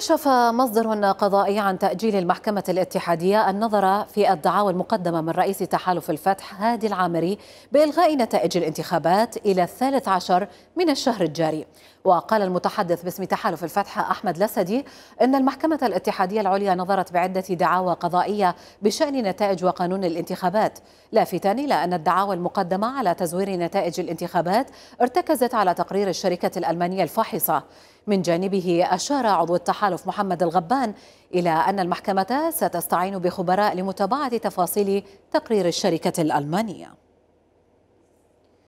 كشف مصدر قضائي عن تأجيل المحكمة الاتحادية النظر في الدعاوى المقدمة من رئيس تحالف الفتح هادي العامري بإلغاء نتائج الانتخابات إلى الثالث عشر من الشهر الجاري وقال المتحدث باسم تحالف الفتح أحمد لسدي أن المحكمة الاتحادية العليا نظرت بعدة دعاوى قضائية بشأن نتائج وقانون الانتخابات لافتا إلى أن الدعاوى المقدمة على تزوير نتائج الانتخابات ارتكزت على تقرير الشركة الألمانية الفاحصة من جانبه أشار عضو التحالف محمد الغبان إلى أن المحكمة ستستعين بخبراء لمتابعة تفاصيل تقرير الشركة الألمانية